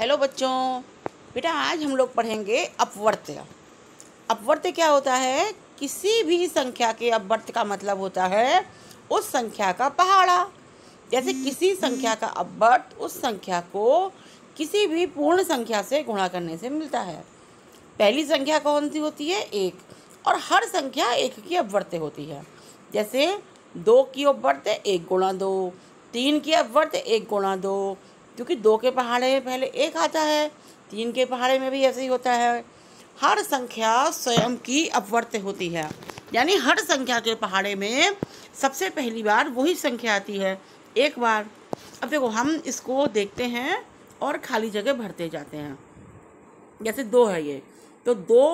hello बच्चों बेटा आज हम लोग पढ़ेंगे अपवर्त्य अपवर्त्य क्या होता है किसी भी संख्या के अपवर्त का मतलब होता है उस संख्या का पहाड़ा जैसे किसी संख्या का अपवर्त उस संख्या को किसी भी पूर्ण संख्या से गुणा करने से मिलता है पहली संख्या कौन सी होती है एक और हर संख्या एक की अपवर्त्य होती है जैसे दो की अपवर्त्य एक गुणा दो तीन की अपवर्त्य एक गुणा दो क्योंकि दो के पहाड़े में पहले एक आता है तीन के पहाड़े में भी ऐसे ही होता है हर संख्या स्वयं की अपवर्त होती है यानी हर संख्या के पहाड़े में सबसे पहली बार वही संख्या आती है एक बार अब देखो हम इसको देखते हैं और खाली जगह भरते जाते हैं जैसे दो है ये तो दो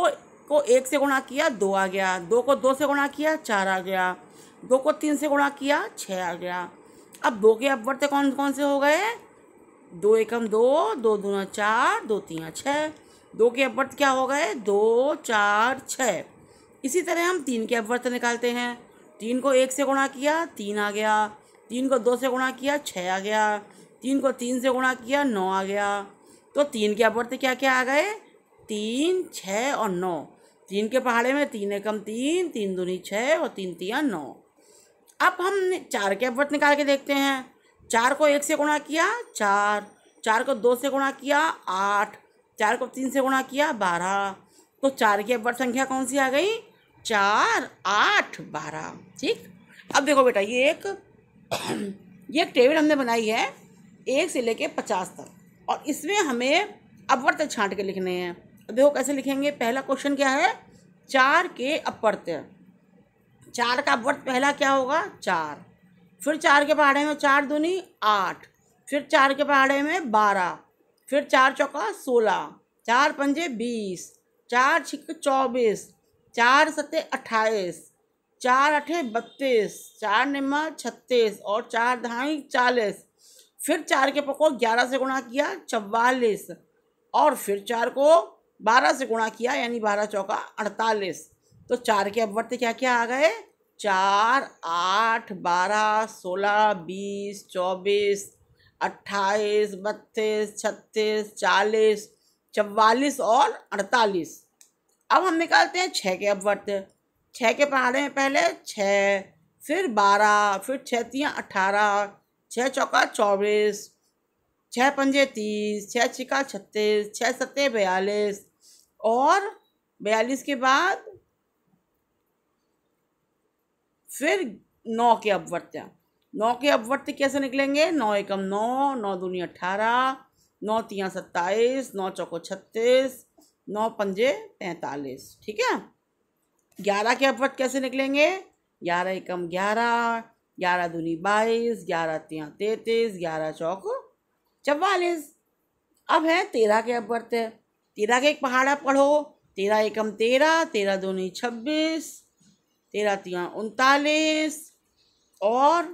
को एक से गुणा किया दो आ गया दो को दो से गुणा किया चार आ गया दो को तीन से गुणा किया छः आ गया अब दो के अपवर्त कौन कौन से हो गए दो एकम दो दो दूना चार दो तिया छः दो के अपवर्त क्या हो गए दो चार छः इसी तरह हम तीन के अपवर्त निकालते हैं तीन को एक से गुणा किया तीन आ गया तीन को दो से गुणा किया छः आ गया तीन को तीन से गुणा किया नौ आ गया तो तीन के अपवर्त क्या क्या आ गए तीन छः और नौ तीन के पहाड़े में तीन एकम तीन तीन दूनी छः और तीन तिया नौ अब हम चार के अपवर्त निकाल के देखते हैं चार को एक से गुणा किया चार चार को दो से गुणा किया आठ चार को तीन से गुणा किया बारह तो चार की अपर संख्या कौन सी आ गई चार आठ बारह ठीक अब देखो बेटा ये एक ये एक टेबल हमने बनाई है एक से लेके पचास तक और इसमें हमें अपवर्त छांट के लिखने हैं देखो कैसे लिखेंगे पहला क्वेश्चन क्या है चार के अपवर्त चार का अपवर्त पहला क्या होगा चार फिर चार के पहाड़े में चार दूनी आठ फिर चार के पहाड़े में बारह फिर चार चौका सोलह चार पंजे बीस चार छिक चौबीस चार सत्ते अट्ठाईस चार अठे बत्तीस चार निम्मा छत्तीस और चार धाई चालीस फिर चार के पको ग्यारह से गुणा किया चवालीस और फिर चार को बारह से गुणा किया यानी बारह चौका अड़तालीस तो चार के अपवर्त क्या क्या आ गए चार आठ बारह सोलह बीस चौबीस अट्ठाईस बत्तीस छत्तीस चालीस चवालीस और अड़तालीस अब हम निकालते हैं छः के अपवर्त छः के पहाड़े में पहले छः फिर बारह फिर छः तियाँ अट्ठारह छः चौका चौबीस छः पंजे तीस छः छिका छत्तीस छः सत्ते बयालीस और बयालीस के बाद फिर नौ के अपवर्त्य नौ के अपवर्त्य कैसे निकलेंगे नौ एकम नौ नौ दूनी अट्ठारह नौ तियाँ सत्ताईस नौ चौको छत्तीस नौ पंजे पैंतालीस ठीक है ग्यारह के अपवर्त कैसे निकलेंगे ग्यारह एकम ग्यारह ग्यारह दूनी बाईस ग्यारह तिया तैंतीस ग्यारह चौक चवालीस अब है तेरह के अपवर्त तेरह के एक पहाड़ा पढ़ो तेरह एकम तेरह तेरह दूनी छब्बीस तेरह तिया उनतालीस और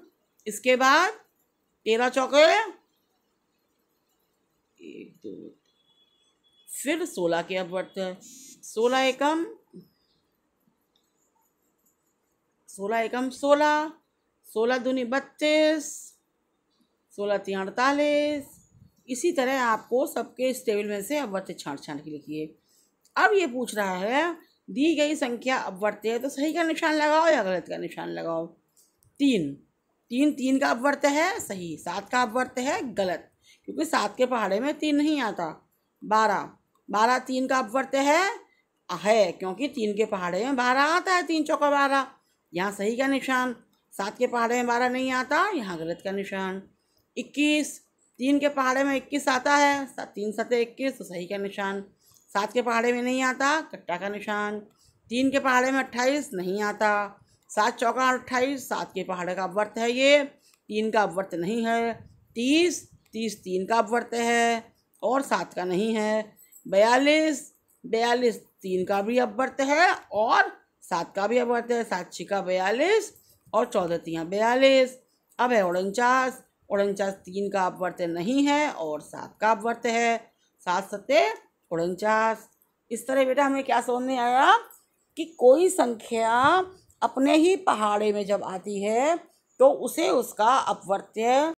इसके बाद तेरह चौके एक दो फिर सोलह के अब बढ़ते हैं सोलह एकम सोलह एकम सोलह सोलह दूनी बत्तीस सोलह तीन अड़तालीस इसी तरह आपको सबके इस टेबल में से अब बत्तीस छाँट छाँट के लिखिए अब ये पूछ रहा है दी गई संख्या अपवर्त्य है तो सही का निशान लगाओ या गलत का निशान लगाओ तीन तीन तीन का अपवर्त्य है सही सात का अपवर्त्य है गलत क्योंकि सात के पहाड़े में तीन नहीं आता बारह बारह तीन का अपवर्त्य है है क्योंकि तीन के पहाड़े में बारह आता है तीन चौका बारह यहाँ सही का निशान सात के पहाड़े में बारह नहीं आता यहाँ गलत का निशान इक्कीस तीन के पहाड़े में इक्कीस आता है तीन सतह इक्कीस तो सही का निशान सात के पहाड़े में नहीं आता कट्टा का निशान तीन के पहाड़े में अट्ठाईस नहीं आता सात चौका अट्ठाईस सात के पहाड़े का अपवर्त है ये तीन का अपवर्त नहीं है तीस तीस तीन का अपवर्त है और सात का नहीं है बयालीस बयालीस तीन का भी अपवर्त है और सात का भी अपवर्त है सात छिका बयालीस और चौदह तियाँ बयालीस अब है उनचास उनचास तीन का अपवर्त नहीं है और सात का अपवर्त है सात सत्ते उनचास इस तरह बेटा हमें क्या समझ में आया कि कोई संख्या अपने ही पहाड़े में जब आती है तो उसे उसका अपवर्त्य